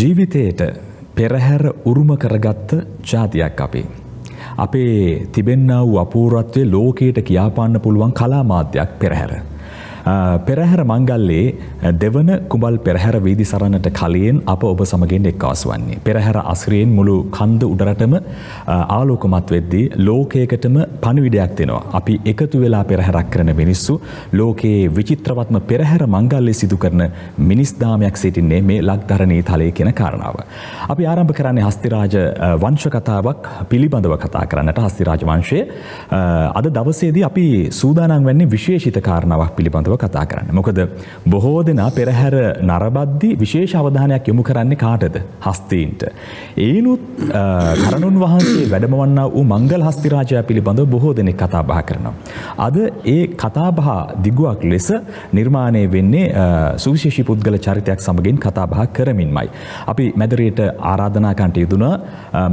ජීවිතයට පෙරහැර උරුම කරගත්ත ජාතියක් අපේ. අපේ තිබෙන්න්නා වූ අපූරත්වය ලෝකයට කියාපාන්න පුළුවන් කලා මාධ්‍යයක් පෙරහැර. පෙරහැර මංගල්ලේ දෙවන කුඹල් පෙරහැර වීදි සරණට කලියෙන් අප ඔබ සමගෙන් එක්කාස් වන්නේ. පෙරහැර අස්රියෙන් මුළු කන්ද උඩරටම ආලෝකමත් වෙද්දී ලෝකයකටම පණවිඩයක් දෙෙනවා. අපි එකතු වෙලා පෙරහැරක් කරන මිනිස්සු ලෝකයේ විචිත්‍රවත්ම පෙරහැර මංගල්ලේ සිදු කරන මිනිස්දාමයක් සිටින්නේ මේ ලක්ධරණී තලය කෙන කාරණාව. අපි ආරම්භ කරන්නේ හස්තිරාජ වංශකතාවක් පිළිබඳව කතා කරන්නට හස්තිරාජ වංශය අද දවසේදී අපි සූදානම් වෙන්නේ විශේෂිත කාරණාවක් පිළිබඳව කතා කරන්න. මොකද බොහෝ දෙනා පෙරහැර නරබද්දි විශේෂ අවධානයක් යොමු කරන්නේ කාටද හස්තීන්ට. ඒනුත් කරණුන් වහන්සේ වැඩමවන්න වූ මංගල් හස්තිරාජය පිළිබඳව බොහෝ දෙනෙක් කතා බහ කරනවා. අද ඒ කතාබහ දිගුවක් ලෙස නිර්මාණය වෙන්නේ සුවිශේෂි පුද්ගල චරිතයක් සමගින් කතාබහ කරමින්මයි. අපි මැදරයට ආරාධනාකන්ට යුදුන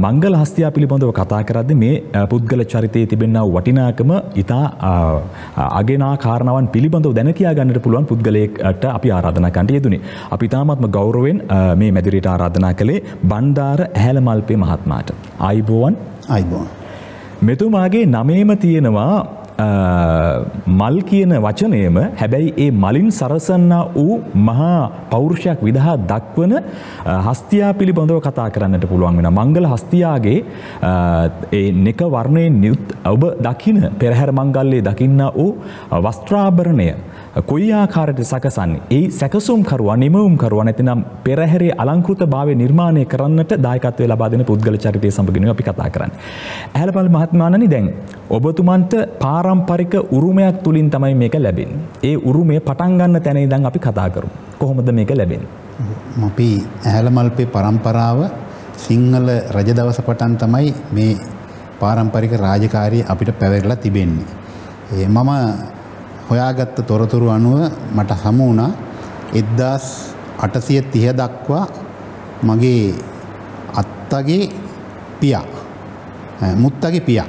මංගල හස්තියා පිළිබඳව කතා කරද්දි මේ පුද්ගල චරිතයේ තිබෙන්නා වටිනාකම ඉතා අගෙනා කාරණාවන් පිළිබඳව දැන වගකයා ගන්නට පුළුවන් පුද්ගලයෙක්ට අපි ආරාධනකන්ට යෙදුනේ. අපි තාමත්ම ගෞරවෙන් මේ මැදිරිට ආරාධනා කළේ බණ්ඩාර ඇහැල මල්පේ මහත්මාට. අයිබෝවන් අයිබෝන්. මෙතුමාගේ නමේම තියෙනවා මල් කියන වචනයම හැබැයි ඒ මලින් සරසන්නා වූ මහා පෞරුෂයක් විදහා දක්වන හස්තියා පිළිබඳව කතා කරන්නට පුළුවන් වෙන මංගල හස්තියාගේ ඒ නෙක වර්ණයෙන් නියුත් ඔබ දකින පෙරහැර මංගල්ලේ දකින්න වූ වස්ත්‍රාභරණය කොයි ආකාරයට සකසන්නේ. ඒ සැකසුම්කරුවා නිමවුම්කරුවා නැතිනම් පෙරහැරේ අලංකෘතභාවය නිර්මාණය කරන්නට දායකත්වය ලබා දෙන පුද්ගල චරිතය සමගිනුයි අපි කතා කරන්නේ. ඇහැලපල් මහත්මයාණනි දැන් ඔබතුමන්ට පාරම්පරික උරුමයක් තුලින් තමයි මේක ලැබෙන්නේ. ඒ උරුමය පටන් ගන්න තැන ඉඳන් අපි කතා කරමු. කොහොමද මේක ලැබෙන්නේ? අපි ඇහැලමල්පේ પરම්පරාව සිංහල රජදවස පටන් තමයි මේ පාරම්පරික රාජකාරී අපිට පැවරලා තිබෙන්නේ. මම හොයාගත්ත තොරතුරු අනුව මට හමු වුණා එද්දාස් අටසිය තිය දක්වා මගේ අත්තගේ පියා මුත්තගේ පියා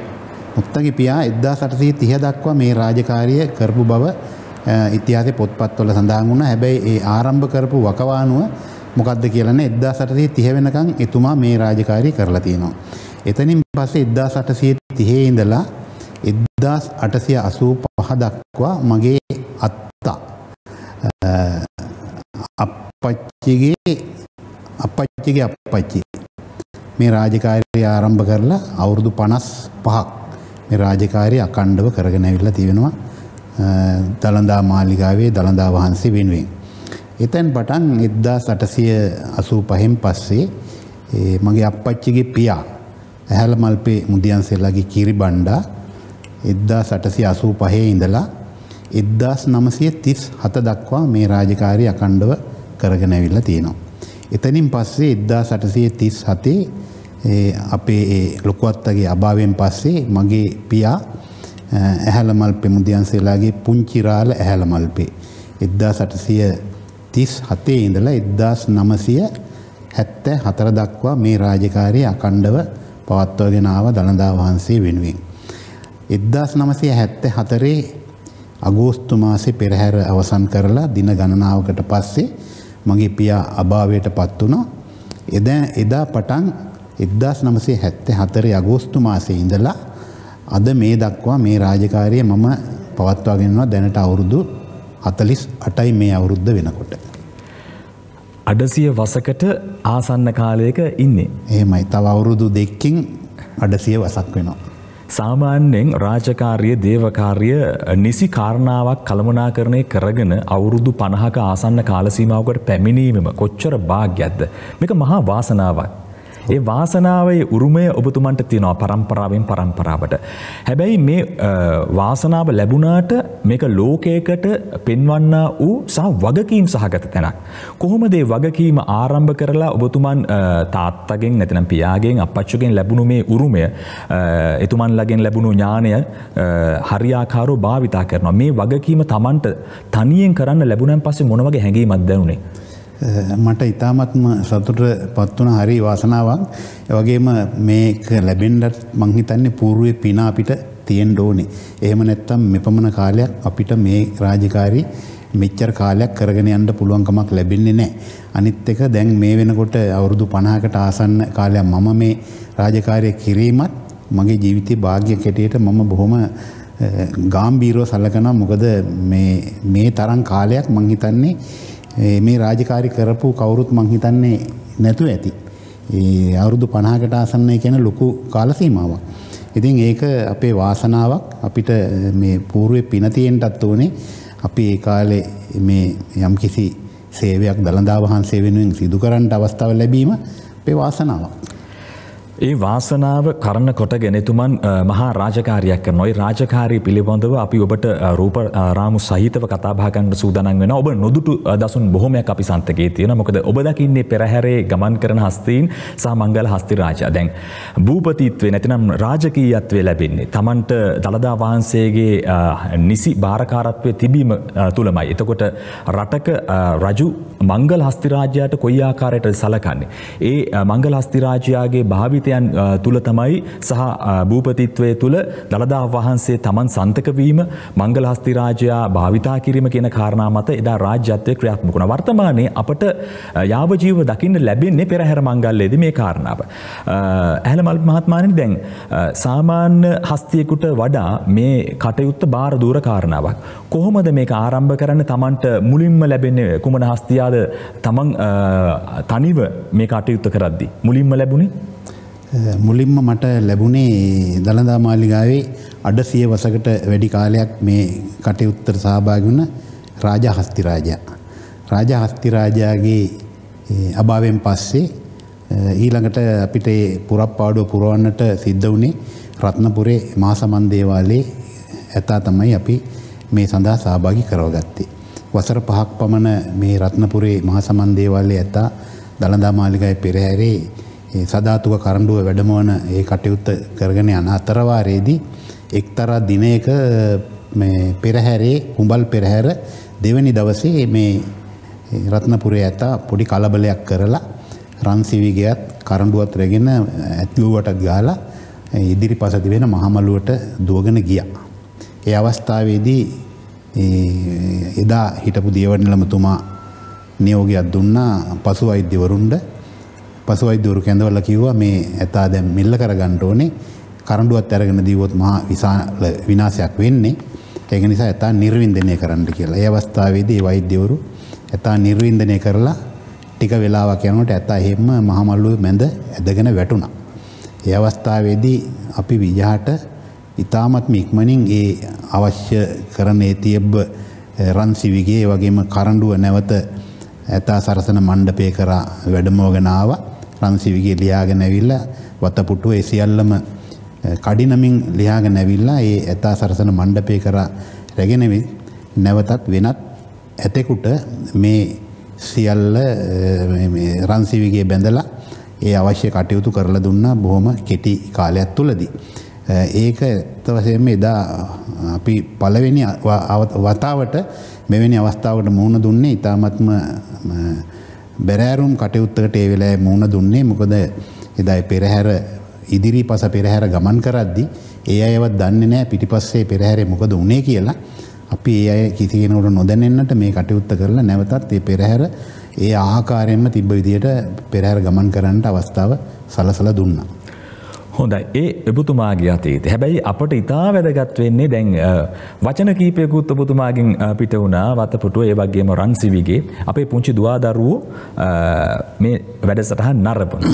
මුත්තගේ පියා එද්දා සටසී තිය දක්වා මේ රාජකාරිය කරපු බව ඉතිහාසය පොත්පත්වල සඳහන් වුණ හැබැයි ඒ ආරම්භ කරපු වකවානුව මොකක්ද කියලන එද්දා සටසී තිය වෙනකං එතුමා මේ රාජකාරී කරලා තියෙනවා. එතනින් පස්සේ එද්දා සටසී තිහේ ඉඳලා එදදාස් අටසය අසූ පහ දක්වා මගේ අත්තා අපපච්චිගේ අපපච්චිගේ අපපච්චි මේ රාජකාරය ආරම්භ කරලා අවුරුදු පනස් පහක් මේ රාජකාරය අකණ්ඩව කරගෙන ඇවිල්ලා තියෙනවා දළදා මාලිගාවේ දළදා වහන්සේ වෙනුවෙන්. එතැන් පටන් එද්දා සටසිය අසූ පහෙන් පස්සේ මගේ අපපච්චිගේ පියා ඇහැල මල්පේ මුදියන්සෙල්ලගේ කිරි බණ්ඩා 1885 ඉඳලා 1937 දක්වා මේ රාජකාරී අඛණ්ඩව කරගෙන ඇවිල්ලා තියෙනවා. එතනින් පස්සේ 1837 අපේ ඒ ලොකුවත්තගේ අභාවයෙන් පස්සේ මගේ පියා ඇහැළමල් පෙමුදියන්සේලාගේ පුංචිරාල ඇහැළමල්පේ 1837 ඉඳලා 1974 දක්වා මේ රාජකාරිය අඛණ්ඩව පවත්වාගෙන ආව දනදා වහන්සේ වෙනුවෙන්. එද්දාස් නමසය හැත්ත හතරේ අගෝස්තු මාසේ පෙරහැර අවසන් කරලා දින ගණනාවකට පස්සේ මගේ පියා අභාවයට පත් වුණා. එදා එදා පටන් 1974 හතරේ අගෝස්තු මාසේ ඉඳලා අද මේ දක්වා මේ රාජකාරිය මම පවත්වාගෙන යනවා දැනට අවුරුදු 48යි මේ අවුරුද්ද වෙනකොට. අඩසිය වසකට ආසන්න කාලයක ඉන්නේ. එහෙමයි. තව අවුරුදු දෙකකින් අඩසිය වසක් වෙනවා. සාමාන්‍යයෙන් රාජකාරිය දේවකාරිය නිසි කාරණාවක් කළමනාකරණය කරගෙන අවුරුදු පණහක ආසන්න කාලසීමාවකට පැමිණීමම කොච්චර භාග්‍යයක්ද මේක මහා වාසනාවක් ඒ වාසනාවේ උරුමය ඔබතුමන්ට තියෙනවා පරම්පරාවෙන් පරම්පරාවට. හැබැයි මේ වාසනාව ලැබුණාට මේක ලෝකයකට පෙන්වන්න වූ සහ වගකීම් සහගත තැනක්. කොහොමදේ වගකීම ආරම්භ කරලා ඔබතුමන් තාත්තගෙන් නැතිනම් පියාගෙන් අපච්චුගෙන් ලැබුණු මේ උරුමය එතුමන් ලගෙන් ලැබුණු ඥානය හරියාකාරෝ භාවිතා කරනවා මේ වගකීම තමන්ට තනියෙන් කරන්න ලැබුණන් පස්සේ මොනවගේ හැඟීමක් දැනුනේ. මට ඉතාමත්ම සතුට පත්වන හරි වාසනාවක් වගේම මේ ලැබෙන්ඩත් මංහිතන්නේ පූරුවේ පිනා අපිට තියෙන් ඩෝනි. එහෙම නැත්තම් මෙපමණ කාලයක් අපිට මේ රාජකාරී මෙච්චර කාලයක් කරගෙන යන්න පුළුවන්කමක් ලැබෙන්නේ නැහැ. අනිත් එක දැන් මේ වෙනකොට අවුරුදු 50කට ආසන්න කාලයක් මම මේ රාජකාරිය කිරීමත් මගේ ජීවිතේ වාග්ය කැටියට මම බොහොම ගාම්භීරව සලකනවා. මොකද මේ මේ තරම් කාලයක් මං හිතන්නේ මේ රාජකාරි කරපු කවුරුත් මං හිතන්නේ නැතුව ඇති. ඒ අවුරුදු 50කට ආසන්න කියන ලොකු කාල සීමාවක්. ඉතින් ඒක අපේ වාසනාවක් අපිට මේ పూర్වේ පින තියෙන්නත් උනේ අපි ඒ කාලේ මේ යම්කිසි සේවයක් දළදා වහන්සේ වෙනුවෙන් සිදු කරන්නට අවස්ථාව ලැබීම අපේ වාසනාවක්. ඒ වාසනාව කරන කොට ගෙනතුමන් මහා රාජකාරයක් කරන ඔයි රාජකාරී පිළිබඳව අපි ඔබට රූප රාමු සහිතව කතාභාකන්න සූදනන් වෙන ඔබ නොදුටු දසුන් බොහොමයක් අපි සන්තකයේ තියෙන මොකද ඔබ දකින්නේ පෙරහැරේ ගමන් කරන හස්තීන් සහ මංගල හස්තිරාජා දැන් භූපතිත්වේ නැතිනම් රාජකීයත්වය ලැබෙන්නේ තමන්ට දළදා වහන්සේගේ නිසි භාරකාරත්වය තිබීම තුළමයි එතකොට රටක රජු මංගල හස්තිරාජයාට කොයි ආකාරයට සලකන්නේ ඒ මංගල හස්තිරාජයාගේ භාවිත මතයන් තුළ තමයි සහ භූපතිත්වය තුළ දළදා වහන්සේ තමන් සන්තක වීම මංගල හස්තිරාජයා භාවිතා කිරීම කියන කාරණා මත එදා රාජ්‍යත්වය ක්‍රියාත්මක වුණා. වර්තමානයේ අපට යාවජීව දකින්න ලැබෙන්නේ පෙරහැර මංගල්‍යයේදී මේ කාරණාව. ඇහැලමල් මහත්මයාණනි දැන් සාමාන්‍ය හස්තියෙකුට වඩා මේ කටයුත්ත බාර දූර කාරණාවක්. කොහොමද මේක ආරම්භ කරන්න තමන්ට මුලින්ම ලැබෙන්නේ කුමන හස්තියාද තමන් තනිව මේ කටයුත්ත කරද්දී මුලින්ම ලැබුණේ මුලින්ම මට ලැබුණේ දළදා මාලිගාවේ අඩ සිය වසකට වැඩි කාලයක් මේ කටයුත්තට සහභාගි වුණ රාජා හස්තිරාජා. රාජා හස්තිරාජාගේ අභාවයෙන් පස්සේ ඊළඟට අපිට පුරප්පාඩුව පුරවන්නට සිද්ධ වුණේ රත්නපුරේ මාසමන් දේවාලයේ ඇතා තමයි අපි මේ සඳහා සහභාගී කරවගත්තේ. වසර පහක් පමණ මේ රත්නපුරේ මහා සමන් දේවාලයේ ඇතා දළදා මාලිගාවේ පෙරහැරේ සධාතුක කරඩුව වැඩමවන ඒ කටයුත්ත කරගෙන යන අතරවාරයේදී එක්තරා දිනයක පෙරහැරේ හුඹල් පෙරහැර දෙවැනි දවසේ මේ රත්නපුරේ ඇතා පොඩි කලබලයක් කරලා රන්සිවිගයත් කරඩුවත් රැගෙන ඇත්ලුවටත් ගාලා ඉදිරි පසති වෙන මහමලුවට දුවගෙන ගිය. ඒ අවස්ථාවේදී එදා හිටපු දියවනිලමතුමා නියෝගයක් දුන්නා පසු අෛද්‍යවරුන්ට පසුවයි දුරු කැඳවල කිව්වා මේ ඇතා දැන් මිල්ල කරගන්න ඕනේ කරඬුවත් අරගෙන දීවොත් මහා විශාල විනාශයක් වෙන්නේ ඒක නිසා ඇතා නිර්වින්දනය කරන්න කියලා. ඒ අවස්ථාවේදී වෛද්‍යවරු ඇතා නිර්වින්දනය කරලා ටික වෙලාවක් යනකොට ඇතා එහෙම මහමල්ලුවේ මැද ඇදගෙන වැටුණා. ඒ අවස්ථාවේදී අපි විජහට ඉතාමත්ම ඉක්මනින් ඒ අවශ්‍ය කරන ඒ තියබ්බ රන්සිවිගේ වගේම කරඬුව නැවත ඇතා සරසන මණ්ඩපය කරා වැඩමෝගෙන ආවා. රන්සිවිගේ ලියාගෙන ඇවිල්ලා වතපුටුව ඒ සියල්ලම කඩිනමින් ලියාගෙන ඇවිල්ලා ඒ ඇතා සරසන මණ්ඩපය කරා රැගෙන නැවතත් වෙනත් ඇතෙකුට මේ සියල්ල රන්සිවිගේ බැඳලා ඒ අවශ්‍ය කටයුතු කරලා දුන්නා බොහොම කෙටි කාලයක් තුලදී. ඒක ඇත්ත වශයෙන්ම එදා අපි පළවෙනි වතාවට මෙවැනි අවස්ථාවකට මුහුණ දුන්නේ ඊටාත්ම බැරෑරුම් කටයුත්තකට ඒ වෙලාවේ මුණ දුන්නේ මොකද එදා පෙරහැර ඉදිරි පස පෙරහැර ගමන් කරද්දි ඒ අයවත් දන්නේ නැහැ පිටිපස්සේ පෙරහැරේ මොකද වුනේ කියලා. අපි ඒ අය කිසි කෙනෙකුට නොදැනෙන්නට මේ කටයුත්ත කරලා නැවතත් මේ පෙරහැර ඒ ආකාරයෙන්ම තිබ්බ විදියට පෙරහැර ගමන් කරන්නට අවස්ථාව සලසලා දුන්නා. හොඳයි ඒ එබුතුමාගේ අතීත හැබැයි අපට ඉතා වැදගත් වෙන්නේ දැන් වචන කීපයකුත් ඔබතුමාගෙන් පිට වුණා වතපුටුව ඒ වගේම රන්සිවිගේ අපේ පුංචි දවාදරුවෝ මේ වැඩසටහන් නරපන.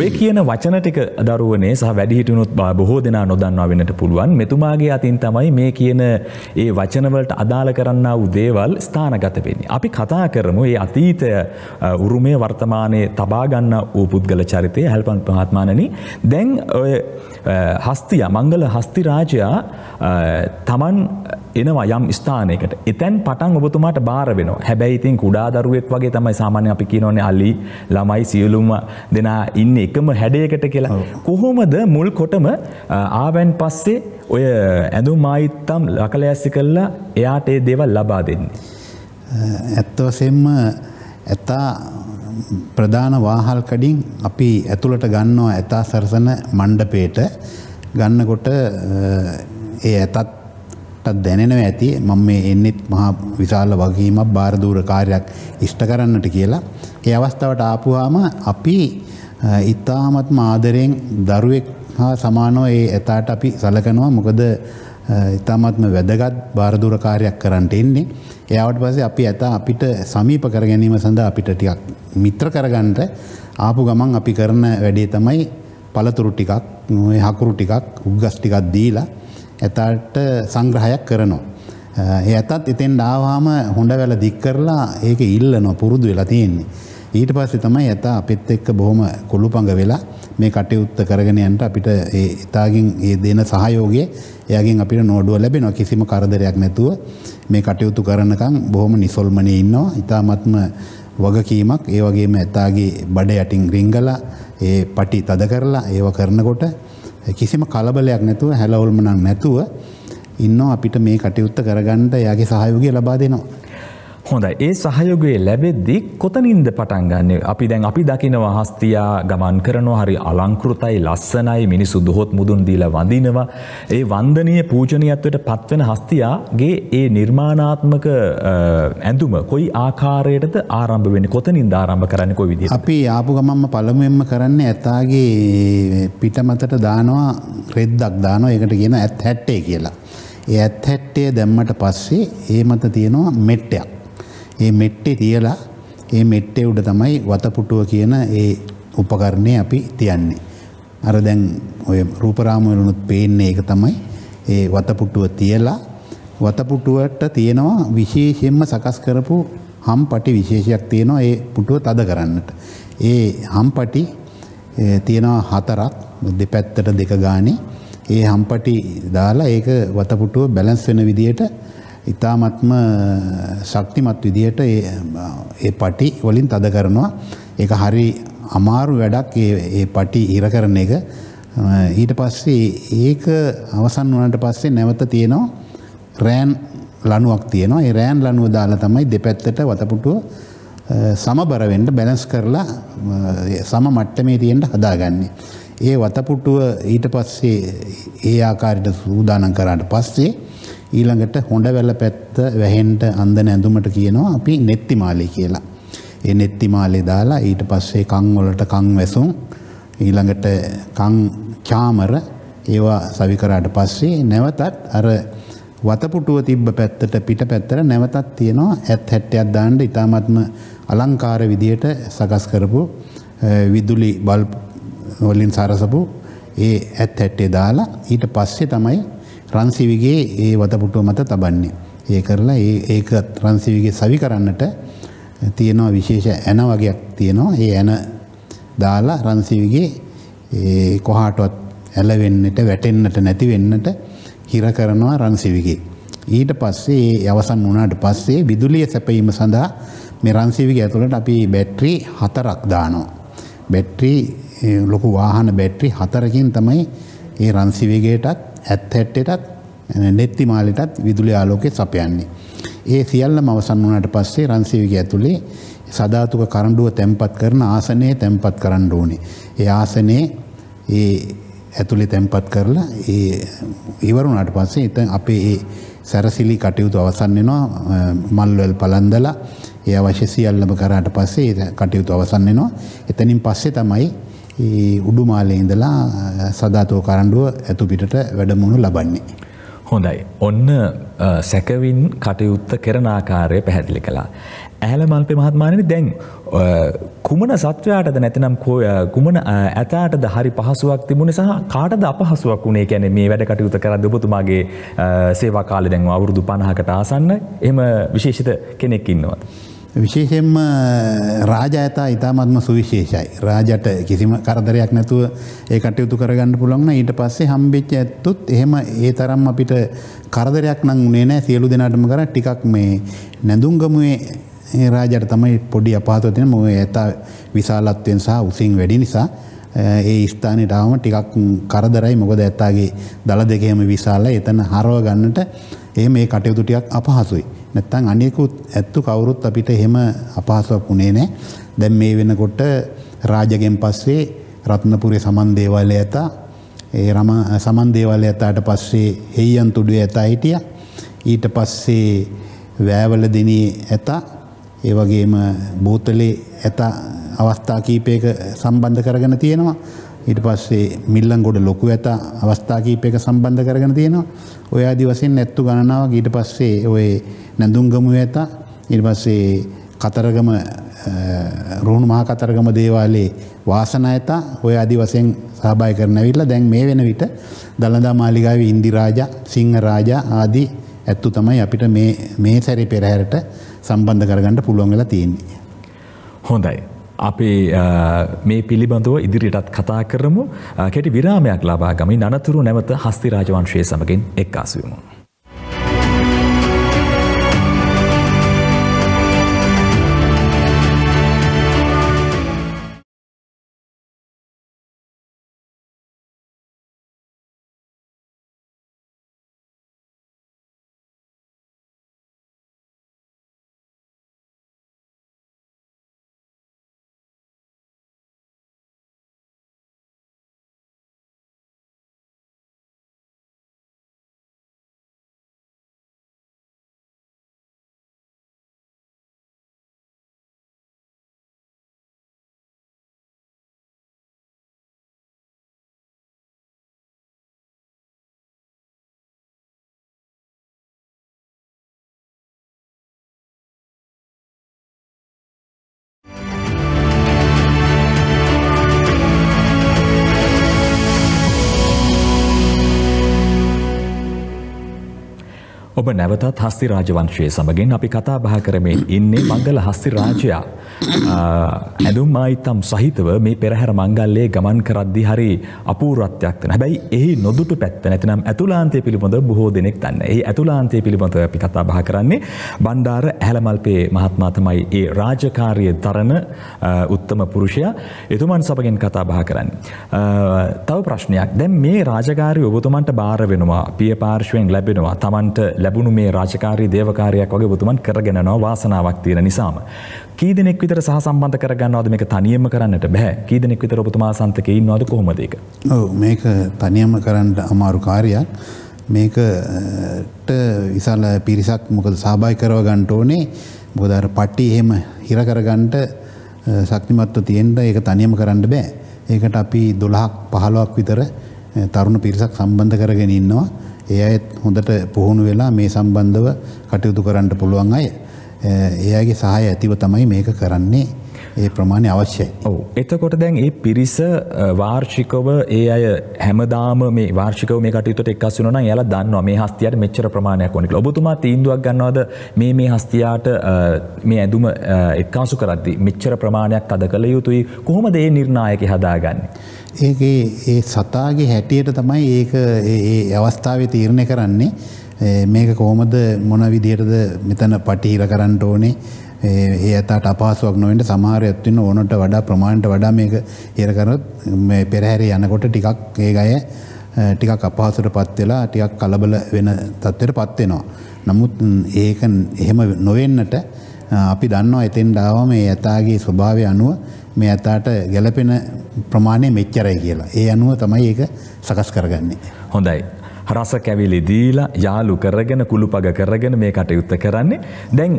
ඔය කියන වචන ටික දරුවනේ සහ වැඩිහිටුනුත් බොහෝ දෙනා නොදන්නවා වෙනට පුළුවන් මෙතුමාගේ අතින් තමයි මේ කියන ඒ වචනවලට අදාළ කරන්න වූ දේවල් ස්ථානගත වෙන්නේ. අපි කතා කරමු ඒ අතීතය උරුමය වර්තමානයේ තබාගන්න වූ පුද්ගල චරිතය හැල්පන් පහත්මානනි දැන් ඔය හස්තිය මංගල හස්තිරාජයා තමන් එනවා යම් ස්ථානයකට එතැන් පටන් ඔබතුමාට බාර වෙන හැබැයි ඉතින් කුඩා දරුවෙක් වගේ තමයි සාමාන්‍ය අපි කියනවනේ අලි ළමයි සියලුම දෙනා ඉන්න එකම හැඩයකට කියලා කොහොමද මුල් කොටම ආවැන් පස්සේ ඔය ඇඳු මායිත්තම් ලකලෑස්සි කල්ලා එයාට ඒ දේවල් ලබා දෙන්නේ. ඇත්ත වසෙන්ම ඇතා ප්‍රධාන වාහල් කඩින් අපි ඇතුළට ගන්නවා ඇතා සරසන මණ්ඩපේට ගන්නකොට ඒ ඇතත් දැනෙනව ඇති මම මේ එන්නෙත් මහා විශාල වගකීමක් බාරදූර කාර්යක් ඉෂ්ට කරන්නට කියලා. ඒ අවස්ථාවට ආපුවාම අපි ඉතාමත්ම ආදරයෙන් දරුවෙක් හා සමානව ඒ ඇතාට අපි සලකනවා මොකද ඉතාමත්ම වැදගත් භාරදුරකාරයක් කරන්නට එන්නේ. එයාවට පස්සේ අපි ඇත අපිට සමීප කර ගැනීම සඳහා අපිට ටිකක් මිත්‍ර කරගන්නට ආපු ගමන් අපි කරන වැඩේ තමයි පළතුරු ටිකක් නොවේ හකුරු ටිකක් උග්ගස් ටිකක් දීලා ඇතාට සංග්‍රහයක් කරනවා. ඒ ඇතත් එතෙන් ආවහම හොඬ වැල දික් කරලා ඒක ඉල්ලනවා පුරුදු වෙලා තියෙන්නේ. ඊට පස්සේ තමයි යථා අපිත් එක්ක බොහොම කුළුපඟ වෙලා මේ කටයුත්ත කරගෙන යන්න අපිට ඒ ඉතාලගෙන් ඒ දෙන සහයෝගය එයාගෙන් අපිට නෝඩුව ලැබෙනවා කිසිම කරදරයක් නැතුව මේ කටයුතු කරනකම් බොහොම නිසල්මනේ ඉන්නවා ඉතාමත්ම වගකීමක් ඒ වගේම ඇතාගේ බඩ යටින් රිංගලා ඒ පටි තද කරලා ඒව කරනකොට කිසිම කලබලයක් නැතුව හැලවුල්මනක් නැතුව ඉන්නවා අපිට මේ කටයුත්ත කරගන්න එයාගේ සහයෝගය ලබා දෙනවා හොඳයි ඒ සහයෝගයේ ලැබෙද්දි කොතනින්ද පටන් ගන්න අපි දැන් අපි දකිනවා හස්තියා ගමන් කරනවා හරි අලංකෘතයි ලස්සනයි මිනිසු දොහොත් මුදුන් දීලා වඳිනවා ඒ වන්දනීය පූජනීයත්වයට පත්වෙන හස්තියාගේ ඒ නිර්මාණාත්මක ඇඳුම කොයි ආකාරයටද ආරම්භ වෙන්නේ කොතනින්ද ආරම්භ කරන්නේ කොයි විදිහට අපි ආපු ගමන්ම පළමුවෙන්ම කරන්නේ ඇතාගේ පිටමතට දානවා රෙද්දක් දානවා ඒකට කියන ඇත් හැට්ටේ කියලා ඒ ඇත් හැට්ටේ දැම්මට පස්සේ ඒ මත තියෙනවා මෙට්ටයක් ඒ මෙට්ටේ තියලා ඒ මෙට්ටේ උඩ තමයි වතපුටුව කියන ඒ උපකරණය අපි තියන්නේ. අර දැන් ඔය රූපරාමවලුනුත් පේන්නේ ඒක තමයි. ඒ වතපුටුව තියලා වතපුටුවට තියෙනවා විශේෂයෙන්ම සකස් කරපු හම්පටි විශේෂයක් තියෙනවා ඒ පුටුව තද කරන්නට. ඒ හම්පටි තියෙනවා හතරක් දෙපැත්තට දෙක ගානේ. ඒ හම්පටි දාලා ඒක වතපුටුව බැලන්ස් වෙන විදියට ඉතාමත්ම ශක්තිමත් විදිහට ඒ පටි වලින් තද කරනවා ඒක හරි අමාරු වැඩක් ඒ පටි ඉර කරන එක ඊට පස්සේ ඒක අවසන් වනට පස්සේ නැවත තියෙනවා රෑන් ලනුවක් තියෙනවා ඒ රෑන් ලනුව දාලා තමයි දෙපැත්තට වතපුටුව සමබර වෙන්න බැලන්ස් කරලා සම මට්ටමේ තියෙන්න හදාගන්නේ. ඒ වතපුටුව ඊට පස්සේ ඒ ආකාරයට සූදානම් කරාට පස්සේ ඊළඟට හොඬ වැල පැත්ත වැහෙන්ට අන්දන ඇඳුමට කියනවා අපි නෙත්තිමාලේ කියලා. ඒ නෙත්තිමාලේ දාලා ඊට පස්සේ කන් වලට කන් වැසුම් ඊළඟට කන් චාමර ඒවා සවි කරාට පස්සේ නැවතත් අර වතපුටුව තිබ්බ පැත්තට පිට පැත්තට නැවතත් තියෙනවා ඇත් හැට්ටයක් දාන්න ඉතාමත්ම අලංකාර විදියට සකස් කරපු විදුලි බල්බ් වලින් සරසපු ඒ ඇත් හැට්ටේ දාලා ඊට පස්සේ තමයි රන්සිවිගේ ඒ වතපුටුව මත තබන්නේ. ඒ කරලා ඒක රන්සිවිගේ සවි කරන්නට තියෙනවා විශේෂ ඇන වගේයක් තියෙනවා. ඒ ඇන දාලා රන්සිවිගේ කොහාටවත් ඇලවෙන්නට වැටෙන්නට නැති වෙන්නට හිර කරනවා රන්සිවිගේ. ඊට පස්සේ ඒ අවසන් වුණාට පස්සේ විදුලිය සැපයීම සඳහා මේ රන්සිවිගේ ඇතුළට අපි බැටරි හතරක් දානවා. බැටරි ලොකු වාහන බැටරි හතරකින් තමයි ඒ රන්සිවිගේටත් ඇත් හැට්ටටත් නෙත්ති මාලටත් විදුලි ආලෝකය සපයන්නේ. ඒ සියල්ල මවසන් වනට පස්සේ රන්සේවික ඇතුළේ සධාතුක කරණ්ඩුව තැන්පත් කරන ආසනයේ තැන්පත් කරන්න ඕනේ. ඒ ආසනයේ ඒ ඇතුළේ තැන්පත් කරලා ඒ ඉවරුණාට පස්සේ ඉතින් අපේ ඒ සැරසිලි කටයුතු අවසන් වෙනවා මල්වල පලන්දලා ඒ අවශ්‍ය සියල්ලම කරාට පස්සේ කටයුතු අවසන් වෙනවා. එතනින් පස්සේ තමයි උඩුමාලේ ඉඳලා සදාතෝ කරණ්ඩුව ඇතු පිටට වැඩමුණු ලබන්නේ. හොඳයි. ඔන්න සැකවින් කටයුත්ත කරන ආකාරය පැහැදිලි කළා. ඇහල මල්පේ මහත්මානනි දැන් කුමන සත්වයාටද නැතිනම් කුමන ඇතාටද හරි පහසුවක් තිබුණ සහ කාටද අපහසුවක් වුණේ කැන මේ වැඩ කටයුතු කරද ඔබතුමාගේ සේවා කාලෙ දැන්ව අවුරුදු පණහකට ආසන්න එම විශේෂිත කෙනෙක් ඉන්නවත්. විශේෂයෙන්ම රාජයතා ඉතාමත්ම සුවිශේෂයි. රාජට කිසිම කරදරයක් නැතුව ඒ කටයුතු කරගන්න පුළුවන් ඊට පස්සේ හම්බෙච්ච ඇත්තොත් එහෙම ඒ තරම් අපිට කරදරයක් නම් උනේ නැහැ සියලු දෙනාටම කරා ටිකක් මේ නැඳුම්ගමුවේ රාජයට තමයි පොඩි අපහසුතාවක් තියෙන මොකද ඇතා විශාලත්වයෙන් සහ උසින් වැඩි නිසා ඒ ස්ථානයට ආවම ටිකක් කරදරයි මොකද ඇත්තාගේ දල දෙකේම විශාලයි එතන හරව ගන්නට ඒ මේ කටයුතු ටිකක් අපහසුයි. නැත්තම් අනිකුත් ඇත්තු කවුරුත් අපිට එහෙම අපහසුවක් උනේ නැහැ. දැන් මේ වෙනකොට රාජගෙන් පස්සේ රත්නපුරේ සමන් දේවාලය ඇත. ඒ රම සමන් දේවාලය ඇතාට පස්සේ හෙයියන් තුඩුවේ ඇත හිටියා. ඊට පස්සේ වෑවල දිනේ ඇත. ඒ වගේම බෝතලේ ඇත අවස්ථා කීපයක සම්බන්ධ කරගෙන තියෙනවා. ඊට පස්සේ මිල්ලංගොඩ ලොකු ඇත අවස්ථා කීපයක සම්බන්ධ කරගෙන තියෙනවා. ඔය ආදි වශයෙන් නැත්තු ගණනාවක් ඊට පස්සේ ඔය නැඳුම්ගමුව ඇත ඊට පස්සේ කතරගම රුහුණු මහා කතරගම දේවාලයේ වාසන ඇත ඔය ආදි වශයෙන් සහභාගී කරන ඇවිල්ලා දැන් මේ වෙන විට දළදා මාලිගාවේ ඉන්දිරාජා සිංහරාජා ආදී ඇත්තු තමයි අපිට මේ මේ සැරේ පෙරහැරට සම්බන්ධ කරගන්න පුළුවන් වෙලා තියෙන්නේ. හොඳයි. අපි මේ පිළිබඳව ඉදිරියටත් කතා කරමු කෙටි විරාමයක් ලබා ගමින් අනතුරු නැවත හස්තිරාජවංශය සමගින් එක්කාසුවමු. ඔබ නැවතත් හස්ති රාජවංශය සමගින් අපි කතා බහ කරමින් ඉන්නේ මංගල හස්ති රාජයා ඇඳුම් ආයිතම් සහිතව මේ පෙරහැර මංගල්ලේ ගමන් කරද්දි හරි අපූර්වත්වයක් තියෙන. හැබැයි එහි නොදුටු පැත්ත නැතිනම් ඇතුලාන්තය පිළිබඳ බොහෝ දෙනෙක් දන්නේ. එහි ඇතුලාන්තය පිළිබඳ අපි කතා බහ කරන්නේ බණ්ඩාර ඇහැලමල්පේ මහත්මයා තමයි ඒ රාජකාරිය දරන උත්තම පුරුෂයා. එතුමන් සමගින් කතා බහ කරන්නේ. තව ප්‍රශ්නයක්. දැන් මේ රාජකාරිය ඔබතුමන්ට බාර වෙනවා. පිය පාර්ශවයෙන් ලැබෙනවා. Tamanta ලැබුණු මේ රාජකාරී දේවකාරයක් වගේ ඔබතුමන් කරගෙනනවා වාසනාවක් තියෙන නිසාම. කී දෙනෙක් විතර සහ සම්බන්ධ කරගන්නවද මේක තනියම කරන්නට බෑ. කී දෙනෙක් විතර ඔබතුමා සන්තකේ ඉන්නවද කොහොමද ඒක? ඔව් මේක තනියම කරන්න අමාරු කාර්යයක්. මේකට විශාල පිරිසක් මොකද සහභාගී කරව ගන්න ඕනේ. මොකද අර පටි එහෙම හිර කරගන්න ශක්තිමත්ව තියෙන්න ඒක තනියම කරන්න බෑ. ඒකට අපි 12ක් 15ක් විතර තරුණ පිරිසක් සම්බන්ධ කරගෙන ඉන්නවා. ඒ අයත් හොඳට පුහුණු වෙලා මේ සම්බන්ධව කටයුතු කරන්න පුළුවන් අය ඒ අයගේ සහාය ඇතිව තමයි මේක කරන්නේ. ඒ ප්‍රමාණය අවශ්‍යයි. ඔව්. එතකොට දැන් මේ පිරිස වාර්ෂිකව ඒ අය හැමදාම මේ වාර්ෂිකව මේ කටයුත්තට එක්කස් වෙනවා නම් එයාලා දන්නවා මේ හස්තියට මෙච්චර ප්‍රමාණයක් ඕන කියලා. ඔබතුමා තීන්දුවක් ගන්නවද මේ මේ හස්තියට මේ ඇඳුම එක්කාසු කරද්දී මෙච්චර ප්‍රමාණයක් අද කළ යුතුයි. කොහොමද මේ නිර්ණායකය හදාගන්නේ? ඒගේ ඒ සතාගේ හැටියට තමයි ඒක ඒ අවස්ථාව තීරණය කරන්නේ මේක කොහොමද මොන විදියටද මෙතන පටීර කරන්න ඕනේ ඒ ඇතාට අපහසුවක් නොවෙන්ට සමහර ඇත්වන්න ඕනට වඩා ප්‍රමාණට වඩා මේක ඒරකරොත් පෙරහැරි යනකොට ටිකක් ඒ අය ටිකක් අපහසුට පත් වෙලා ටිකක් කලබල වෙන තත්ත්වයට පත් වෙනවා. නමුත් ඒක එහෙම නොවෙන්නට අපි දන්නවා එතෙන් ඩාවම ඒ ඇතාගේ ස්වභාවය අනුව මේ ඇතාට ගැලපෙන ප්‍රමාණය මෙච්චරයි කියලා. ඒ අනුව තමයි ඒක සකස් කරගන්නේ. හොඳයි. රස කැවිලි දීලා යාලු කරගෙන කුළුපග කරගෙන මේ කටයුත්ත කරන්නේ. දැන්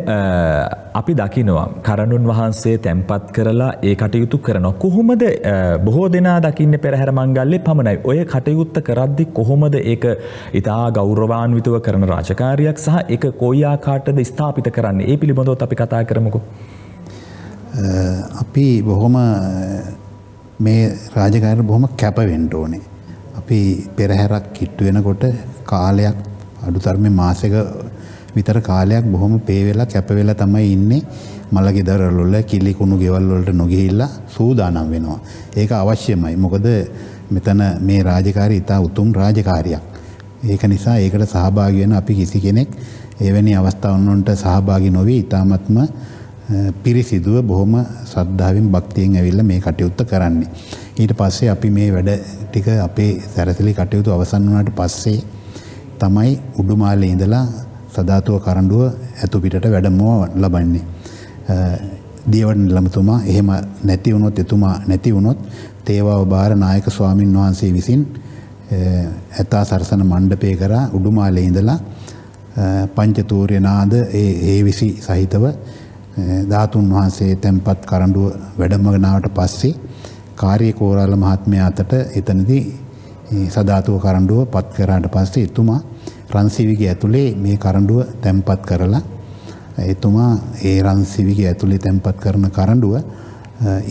අපි දකිනවා කරණුන් වහන්සේ තැන්පත් කරලා ඒ කටයුතු කරනවා. කොහොමද බොහෝ දෙනා දකින්න පෙරහැර මංගල්ලේ පමණයි. ඔය කටයුත්ත කරද්දි කොහොමද ඒක ඉතා ගෞරවාන්විතව කරන රාජකාරියක් සහ ඒක කොයි ආකාරයටද ස්ථාපිත කරන්නේ? ඒ පිළිබඳව අපි කතා කරමුකෝ. අපි බොහොම මේ රාජකාරයට බොහොම කැපවෙන්න ඕනේ. අපි පෙරහැරක් කිට්ටු වෙනකොට කාලයක් අඩුතරමේ මාසෙක විතර කාලයක් බොහොම පේ වෙලා කැප වෙලා තමයි ඉන්නේ මල ගෙදරවල කිලි කුණු ගෙවල් වලට නොගිහිල්ලා සූදානම් වෙනවා. ඒක අවශ්‍යමයි. මොකද මෙතන මේ රාජකාරිය ඉතා උතුම් රාජකාරියක්. ඒක නිසා ඒකට සහභාගී වෙන අපි කිසි කෙනෙක් එවැනි අවස්ථාවන් වලට සහභාගී නොවි ඉතාමත්ම පිරිසිදුව බොහොම ශ්‍රද්ධාවෙන් භක්තියෙන් ඇවිල්ලා මේ කටයුත්ත කරන්නේ. ඊට පස්සේ අපි මේ වැඩ ටික අපේ සැරසිලි කටයුතු අවසන් වුණාට පස්සේ තමයි උඩුමාලේ ඉඳලා සදාතුව කරඬුව ඇතු පිටට වැඩමව ලබන්නේ. දියවඩන ළමතුමා එහෙම නැති වුණොත් එතුමා නැති වුණොත් තේවාව බාර නායක ස්වාමින් වහන්සේ විසින් ඇතා සරසන මණ්ඩපය කරා උඩුමාලේ ඉඳලා පංචතූර්ය නාද ඒ හේවිසි සහිතව ධාතුන් වහන්සේ තැන්පත් කරඬුව වැඩමගෙනාවට පස්සේ කාර්ය කෝරාල මහත්මයා අතට එතනදී සධාතුව කරඬුව පත් කරාට පස්සේ එතුමා රන්සිවිගේ ඇතුලේ මේ කරඬුව තැන්පත් කරලා එතුමා ඒ රන්සිවිගේ ඇතුලේ තැන්පත් කරන කරඬුව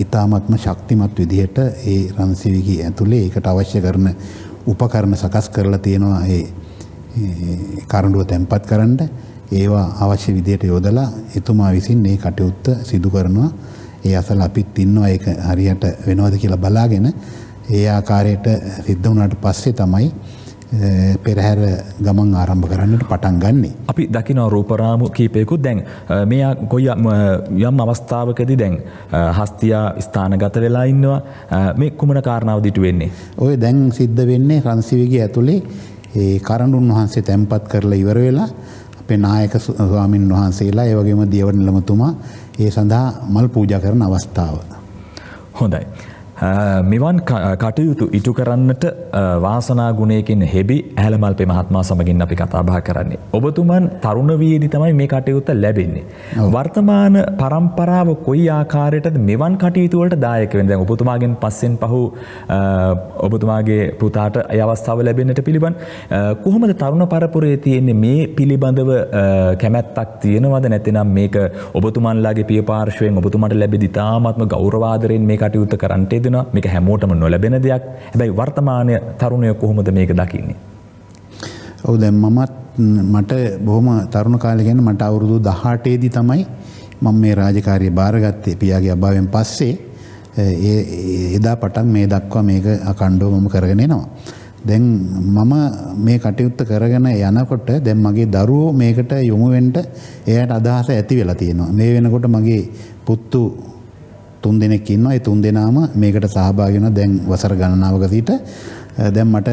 ඊ타මත්ම ශක්තිමත් විදිහට ඒ රන්සිවිගේ ඇතුලේ ඒකට අවශ්‍ය කරන උපකරණ සකස් කරලා තියෙනවා ඒ කරඬුව තැන්පත් කරන්න ඒවා අවශ්‍ය විදියට යොදලා එතුමා විසින් මේ කටයුත්ත සිදු කරනවා. ඒ අසල අපිත් ඉන්නවා ඒක හරියට වෙනවද කියලා බලාගෙන ඒ ආකාරයට සිද්ධ වුණාට පස්සේ තමයි පෙරහැර ගමන් ආරම්භ කරන්නට පටන් ගන්නේ. අපි දකිනව රූපරාමු කීපයකු දැන් මෙය කොයි යම් අවස්ථාවකදී දැන් හස්තියා ස්ථානගත වෙලා ඉන්නවා මේ කුමන කාරණාව දිටු වෙන්නේ. ඔය දැන් සිද්ධ වෙන්නේ රන්සිවිගේ ඇතුලේ ඒ කරඬුන් වහන්සේ තැන්පත් කරලා ඉවර වෙලා අපේ නායක ස්වාමින් වහන්සේලා ඒ වගේම දියවඩන ළමතුමා ඒ සඳහා මල් පූජා කරන අවස්ථාව. හොඳයි. මෙවන් කටයුතු ඉටු කරන්නට වාසනාගුණයකින් හෙබි ඇහළමල්පේ මහත්මා සමගින් අපි කතාබහ කරන්නේ. ඔබතුමන් තරුණවීදි තමයි මේ කටයුත්ත ලැබෙන්නේ. වර්තමාන පරම්පරාව කොයි ආකාරයටද මෙවන් කටයුතුවලට දායක වෙන දැන් ඔබතුමාගෙන් පස්සෙන් පහු ඔබතුමාගේ පුතාට අවස්ථාව ලැබෙන්නට පිළිබන් කොහොමද තරුණ පරපුරේ තියෙන්නේ මේ පිළිබඳව කැමැත්තක් තියෙනවද නැතිනම් මේක ඔබතුමන්ලාගේ පිය පාර්ශවයෙන් ඔබතුමට ලැබෙදි තාමත්ම ගෞරවාදරයෙන් මේ කටයුත්ත කරන්ටේද තියෙනවා මේක හැමෝටම නොලැබෙන දෙයක් හැබැයි වර්තමානය තරුණය කොහොමද මේක දකින්නේ. ඔව දැ මමත් මට බොහොම තරුණ කාලගෙන මට අවුරුදු දහටේදී තමයි මං මේ රාජකාරය භාරගත්තේ පියාගේ අභාවෙන් පස්සේ එදා පටන් මේ දක්වා මේක අකණ්ඩෝ මම කරගෙනනවා. දැන් මම මේ කටයුත්ත කරගෙන යනකොට දැන් මගේ දරුවෝ මේකට යොමුවෙන්ට එයට අදහස ඇති වෙලා තියෙනවා. මේ වෙනකොට මගේ පුත්තු තුන් දෙනෙක් ඉන්නවා. ඒ තුන් දෙනාම මේකට සහභාගී වෙනවා. දැන් වසර ගණනාවක සිට දැන් මට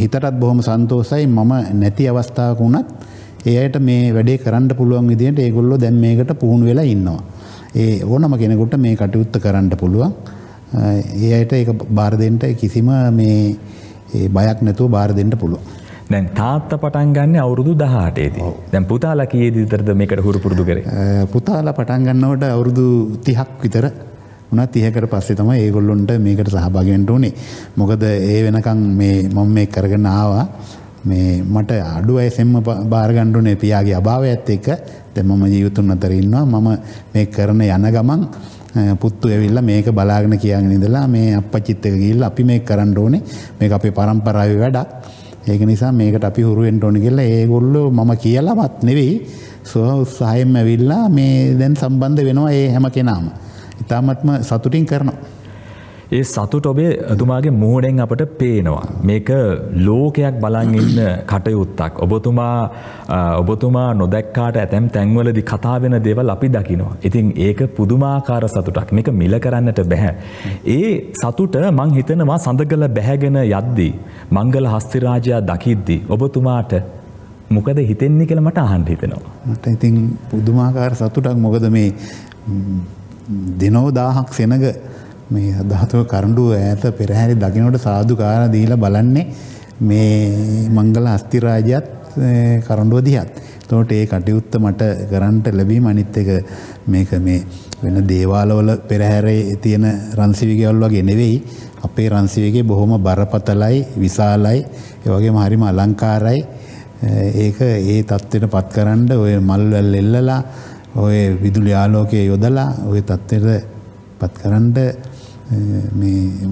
හිතටත් බොහොම සන්තෝසයි. මම නැති අවස්ථාවක වුණත් ඒ අයට මේ වැඩේ කරන්න පුළුවන් විදිහට ඒගොල්ලෝ දැන් මේකට පුහුණු වෙලා ඉන්නවා. ඒ ඕනම කෙනෙකුට මේ කටයුත්ත කරන්න පුළුවන්. ඒ අයට ඒක බාර දෙන්න කිසිම මේ බයක් නැතුව බාර දෙන්න පුළුවන්. දැන් තාත්ත පටන් ගන්න අවුරුදු දහටේදී දැන් පුතාලා කියේද විතරද මේකට හුරු පුරුදු කරේ පුතාලා පටන් ගන්නවට අවුරුදු තිහක් විතර උනත් ඉහකට පස්සේ තමයි ඒගොල්ලොන්ට මේකට සහභාගෙන්ට ඕනේ මොකද ඒ වෙනකං මේ මොම් මේ කරගන්න ආවා මේ මට අඩු අයසෙන්ම භාරගණ්ඩුනේ පියාගේ අභාවයත් එක්ක දැ මම ජීවතුන් අතරඉන්නවා මම මේ කරන යන ගමන් පුත්තු ඇවිල්ල මේක බලාගෙන කියන්න ඉදලා මේ අප චිත්තක ගිල් අපි මේ කරන්න ඕනේ මේ අපේ පරම්පරාව වැඩක් ඒක නිසා මේකට අපි හුරුවෙන්ට ඕනි කියලා ඒගොල්ලෝ මම කියලාවත් නෙවෙයි සහ උත්සාහයෙන් ඇවිල්ලා මේ දැන් සම්බන්ධ වෙනවා ඒ හැම කෙනාම. ඉතාමත්ම සතුටින් කරනවා. ඒ සතුට ඔබේ තුමාගේ මූඩෙන් අපට පේනවා. මේක ලෝකයක් බලන් ඉන්න කටයුත්තක්. ඔබතුමා ඔබතුමා නොදැක්කාට ඇතැම් තැන්වලදි කතා වෙන දේවල් අපි දකිනවා. ඉතින් ඒක පුදුමාකාර සතුටක් මේක මිල කරන්නට බැහැ. ඒ සතුට මං හිතනවා සඳගල බැහැගෙන යද්දී. මංගල හස්තිරාජයා දකිද්දි. ඔබතුමාට මොකද හිතෙන්නේ කළ මට අහන්ට හිතෙනවා. මට ඉතින් පුදුමාකාර සතුටක් මොකද මේ දෙනෝ දාහක් සෙනග මේ ධාතුව කරඩුව ඇත පෙරහැරි දකිනට සාධකාර දීලා බලන්නේ මේ මංගල අස්තිරාජයත් කරඩුව දිහත්. තෝට ඒ කටයුත්ත මට කරන්ට ලැබීම අනිත් එක මේක මේ වෙන දේවාලවල පෙරහැරේ තියෙන රන්සිවිගවල් වගේ නෙවෙයි අපේ රන්සිවගේ බොහොම බරපතලයි විශාලයි ඒවගේ හරිම අලංකාරයි ඒක ඒ තත්ත්වයට පත් කරන්න ඔය මල්වැල් එල්ලලා ඔය විදුලි ආලෝකය යොදලා ඔය තත්ත්වයට පත් කරන්ට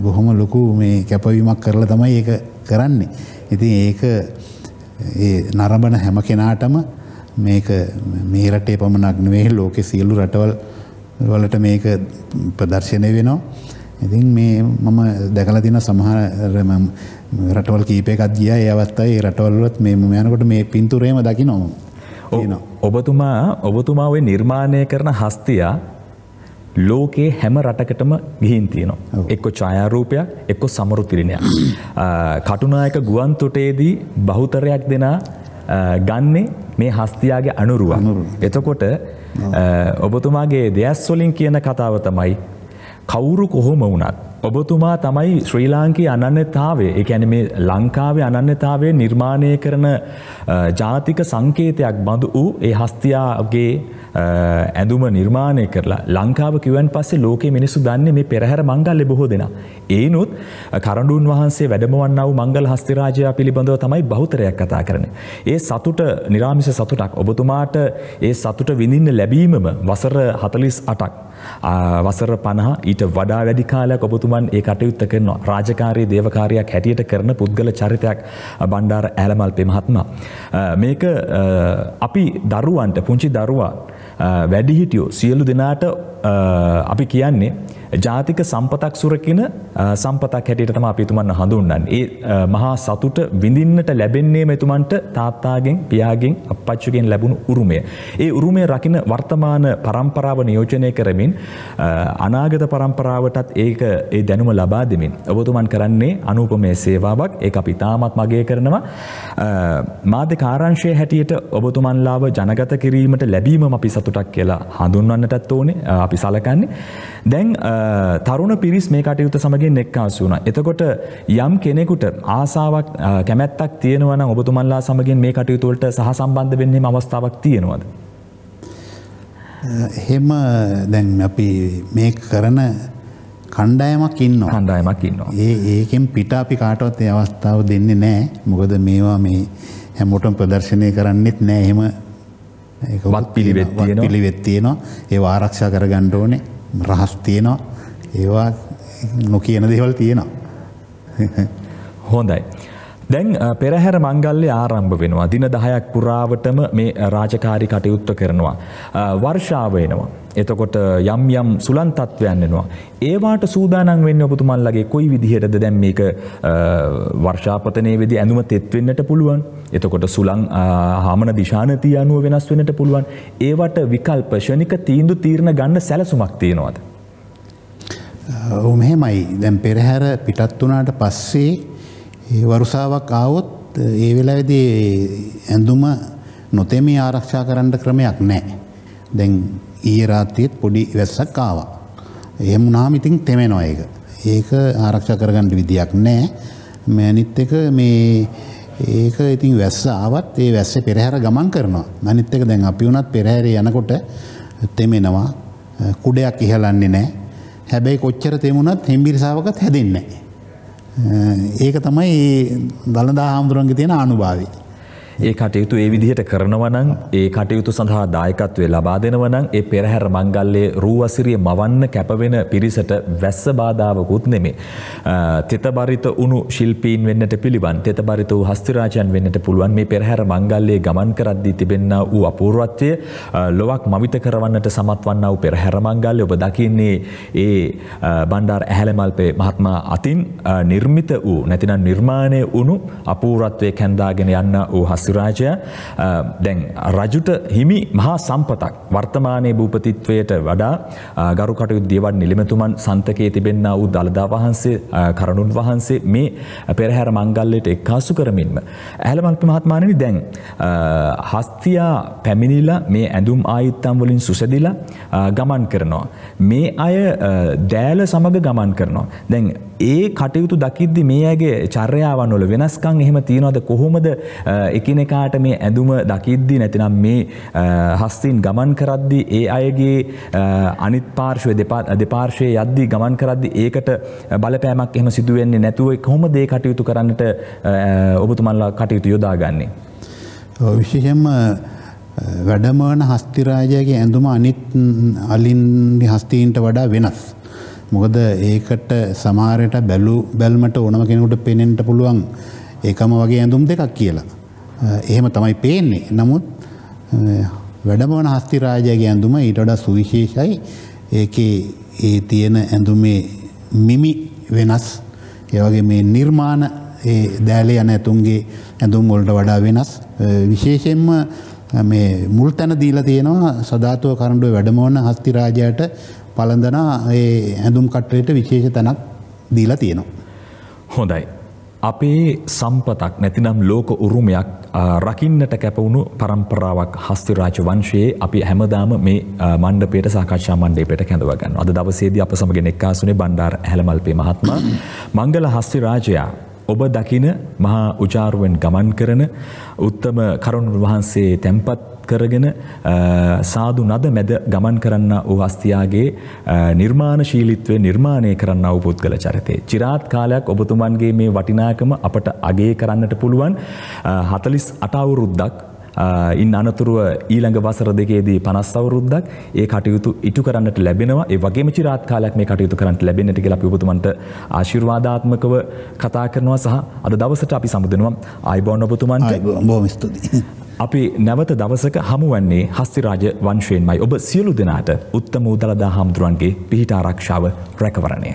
බොහොම ලොකු මේ කැපවීමක් කරලා තමයි ඒක කරන්නේ. ඉතින් ඒක නරඹන හැම කෙනාටම මේක මේ රටේ පමණක් නෙවෙයි ලෝකෙ සියලු රටවල් වලට මේක ප්‍රදර්ශනය වෙනවා. ඉතින් මේ මම දැකලා තියෙන සමහර මම රටවල් කීපයකත් ගියා ඒ අවස්ථාවේ ඒ රටවල් වලත් මේ මම යනකොට මේ පින්තූරේම දකින්න ඕන. ඔබතුමා ඔබතුමා ওই නිර්මාණය කරන හස්තියා ලෝකයේ හැම රටකටම ගිහින් තියෙනවා. එක්ක ඡායාරූපයක් එක්ක සමරු තිරිණයක්. කටුනායක ගුවන් තොටේදී බහුතරයක් දෙනා ගන්නේ මේ හස්තියාගේ අනුරුවක්. එතකොට ඔබතුමාගේ දෙයස් වලින් කියන කතාව තමයි කවුරු කොහොම වුණත් ඔබතුමා තමයි ශ්‍රී ලාංකී අනන්‍යතාවේ එකැන මේ ලංකාවේ අනන්‍යතාවේ නිර්මාණය කරන ජාතික සංකේතයක් බඳු වූ ඒ හස්තියාගේ ඇඳුම නිර්මාණය කරලා ලංකාව කිවන් පස්සේ ලෝක මිනිසු දන්නේ මේ පෙරහැර මංගල්ලෙ බොහෝ දෙෙන. ඒනුත් කරඩුන් වහන්සේ වැඩමවන්නව මංගල් හස්තිරාජය පිළිබඳව තමයි බෞතරයක් කතා කරන. ඒ සතුට නිරාමිස සතුටක් ඔබතුමාට ඒ සතුට විඳින්න ලැබීමම වසර හතලිස් අටක් වසර පණහා ඊට වඩා වැඩි කාලයක් ඔබතුමන් ඒ කටයුත්ත කරනවා. රාජකාරී දේවකාරයක් හැටියට කරන පුද්ගල චරිතයක් බණ්ඩාර ඇලමල්පේ මහත්මයා. මේක අපි දරුවන්ට පුංචි දරුවා වැඩිහිටියෝ සියලු දෙනාට අපි කියන්නේ ජාතික සම්පතක් සුරකින සම්පතක් හැටියට තම අපිතුමන් හඳුන්නන්. ඒ මහා සතුට විඳින්නට ලැබෙන්නේ මෙතුමන්ට තාත්තාගෙන් පියාගෙන් අපච්චුගෙන් ලැබුණු උරුමය. ඒ උරුමය රකින වර්තමාන පරම්පරාව නියෝජනය කරමින් අනාගත පරම්පරාවටත් ඒක ඒ දැනුම ලබා දෙමින්. ඔබතුමන් කරන්නේ අනූපමය සේවාවක් ඒ අපි තාමත් මගේ කරනවා. මාධ්‍ය කාරංශය හැටියට ඔබතුමන්ලාව ජනගත කිරීමට ලැබීම අපි සතුටක් කියලා හඳුන්වන්නටත් ඕනේ අපි සලකන්නේ. දැන් තරුණ පිරිස් මේ කටයුත්ත සමගින් එක්කාසු වුණා. එතකොට යම් කෙනෙකුට ආසාවක් කැමැත්තක් තියෙනවා නම් ඔබතුමන්ලා සමගින් මේ කටයුතු වලට සහසම්බන්ධ වෙන්නේම අවස්ථාවක් තියෙනවද? එහෙම දැන් අපි මේ කරන කණ්ඩායමක් ඉන්නවා. කණ්ඩායමක් ඉන්නවා. ඒ ඒකෙන් පිට අපි කාටවත් ඒ අවස්ථාව දෙන්නේ නැහැ. මොකද මේවා මේ හැමෝටම ප්‍රදර්ශනය කරන්නෙත් නැහැ. එහෙම වත් පිළිවෙත් තියෙනවා. ඒ ආරක්ෂා කරගන්න ඕනේ. රහස් තියෙනවා ඒවා නොකියන දේවල් තියෙනවා. හොඳයි. දැන් පෙරහැර මංගල්ලේ ආරම්භ වෙනවා. දින දහයක් පුරාවටම මේ රාජකාරි කටයුත්ත කරනවා. වර්ෂාව එනවා. එතකොට යම් යම් සුලන් තත්ත්වයන් එනවා. ඒවාට සූදානම් වෙන්න ඔබතුමන්ලගේ කොයි විදිහටද දැන් මේක වර්ෂාපතනයේ වෙදි ඇඳුම තෙත් වෙන්නට පුළුවන්. එතකොට සුලං හාමන දිශානතිය අනුව වෙනස් වෙන්නට පුළුවන්. ඒවට විකල්ප ෂණික තීන්දුව තීරණ ගන්න සැලසුමක් තියෙනවද? ඔව් මෙහෙමයි. දැන් පෙරහැර පිටත් වුණාට පස්සේ වරුසාවක් ආවොත් ඒ වෙලාවේදී ඇඳුම නොතේමී ආරක්ෂා කරන්න ක්‍රමයක් නැහැ. දැන් ඊයේ රාත්‍රියේත් පොඩි වැස්සක් ආවා. එහෙම වුණාම ඉතින් තෙමෙනවා ඒක. ඒක ආරක්ෂා කරගන්න විදියක් නැහැ. මේ අනිත් එක මේ ඒක ඉතින් වැස්ස ආවත් ඒ වැස්සේ පෙරහැර ගමන් කරනවා. අනිත් එක දැන් අපි වුණත් පෙරහැරේ යනකොට තෙමෙනවා. කුඩයක් ඉහලන්නේ නැහැ. හැබැයි කොච්චර තෙමුණත් හෙම්බිරිසාවකත් හැදෙන්නේ නැහැ. ඒක තමයි දළදා හාමුදුරන්ගේ තියෙන අනුභවය. ඒ කටයුතු ඒ විදිහට කරනවනං ඒ කටයුතු සඳහා දායකත්වය ලබා දෙනවනං ඒ පෙරහැර මංගල්ලේ රූවසිරිය මවන්න කැපවෙන පිරිසට වැස්ස බාධාවකුත් නෙමේ. තෙතබරිත උුණු ශිල්පීන් වෙන්නට පිළිබන් තෙතබරිත වූ හස්තිරාජන් වෙන්නට පුළුවන් මේ පෙරහැර මංගල්ලේ ගමන් කරද්දී තිබෙන්න වූ අපූර්වත්වය ලොවක් මවිත කරවන්නට සමත් වන්න වූ පෙරහැර මංගල්ලය ඔබ දකින්නේ ඒ බණ්ඩාර් ඇහැලමල්පේ මහත්මා අතින් නිර්මිත වූ නැතිනම් නිර්මාණය වුණු අපූරත්වය කැන්දාගෙන යන්න වූ හස්ස යක්ෂරාජය දැන් රජුට හිමි මහා සම්පතක් වර්තමානයේ භූපතිත්වයට වඩා ගරුකටයුතු දේවන් නිලමතුමන් සන්තකයේ තිබෙන්නා වූ දළදා වහන්සේ කරණුන් වහන්සේ මේ පෙරහැර මංගල්‍යයට එක්කාසු කරමින්ම ඇහැලමල්ප මහත්මාණනි දැන් හස්තියා පැමිණිලා මේ ඇඳුම් ආයුත්තම් වලින් සුසැදිලා ගමන් කරනවා මේ අය දෑල සමග ගමන් කරනවා දැන් ඒ කටයුතු දකිද්දි මේ අයගේ චර්යාවන් වල වෙනස්කම් එහෙම තියනවාද කොහොමද එකින එකාට මේ ඇඳුම දකිද්දි නැතිනම් මේ හස්තින් ගමන් කරද්දි ඒ අයගේ අනිත් පාර්ශවය දෙපාර්ශවය යද්දී ගමන් කරද්දි ඒකට බලපෑමක් එහෙම සිදුවෙන්නේ නැතුව කොහොම දේ කටයුතු කරන්නට ඔබතුමන්ලා කටයුතු යොදාගන්නේ. විශේෂෙන්ම වැඩමවන හස්තිරාජයගේ ඇඳුම අනිත් අලින් හස්තීන්ට වඩා වෙනස්. මොකද ඒකට සමාරයට බැලු බැල්මට ඕනම කෙනෙකුට පෙනෙන්ට පුළුවන් ඒකම වගේ ඇඳුම් දෙකක් කියලා. එහෙම තමයි පේන්නේ. නමුත් වැඩමවන හස්තිරාජයගේ ඇඳුම ඊට වඩා සුවිශේෂයි ඒකේ ඒ තියෙන ඇඳුමේ මිමි වෙනස් ඒවගේ මේ නිර්මාණ දෑලේ යන ඇතුන්ගේ ඇඳුම් වොල්ට වඩා වෙනස් විශේෂයෙන්ම මේ මුල් තැන දීලා තියෙනවා සධාතුව කරඩුව වැඩමෝන හස්තිරාජයට පලඳනා ඇඳුම් කට්ටයට විශේෂ තැනක් දීලා තියෙනවා. හොඳයි අපේ සම්පතක් නැතිනම් ලෝක උරුමයක් රකින්නට කැපවුණු පරම්පරාවක් හස්තිරාජ වංශයේ අපි හැමදාම මේ මණ්ඩපයට සාකච්ඡා මණ්ඩේපයට කැඳවගන්න. අද දවසේදී අප සමගෙන එක්කාසුනේ බණ්ඩාර හැලමල්පේ මහත්මයා මංගල හස්තිරාජයා ඔබ දකින මහා උජාරුවෙන් ගමන් කරන උත්තම කරුණුන් වහන්සේ තැන්පත් කරගෙන සාදු නද මැද ගමන් කරන්න වූ හස්තියාගේ නිර්මාණශීලීත්වය නිර්මාණය කරන්න වූ පුද්ගල චරිතය. চিරාත් කාලයක් ඔබතුමන්ගේ මේ වටිනාකම අපට අගය කරන්නට පුළුවන් 48 අවුරුද්දක් ඉන් අනතුරුව ඊළඟ වසර දෙකේදී පනස් අවුරුද්දක් ඒ කටයුතු ඉටු කරන්නට ලැබෙනවා ඒ වගේම චිරාත් කාලයක් මේ කටයුතු කරන්නට ලැබෙන්නට කියලා අපි ඔබතුමන්ට ආශිර්වාදාත්මකව කතා කරනවා සහ අද දවසට අපි සමුදෙනවා ආයිබෝන් ඔබතුමන්ට බොහොම ස්තුතියි අපි නැවත දවසක හමුවන්නේ හස්තිරාජ වංශයෙන්මයි ඔබ සියලු දෙනාට උත්තම උදලදා හාමුදුරුවන්ගේ පිහිට ආරක්ෂාව රැකවරණය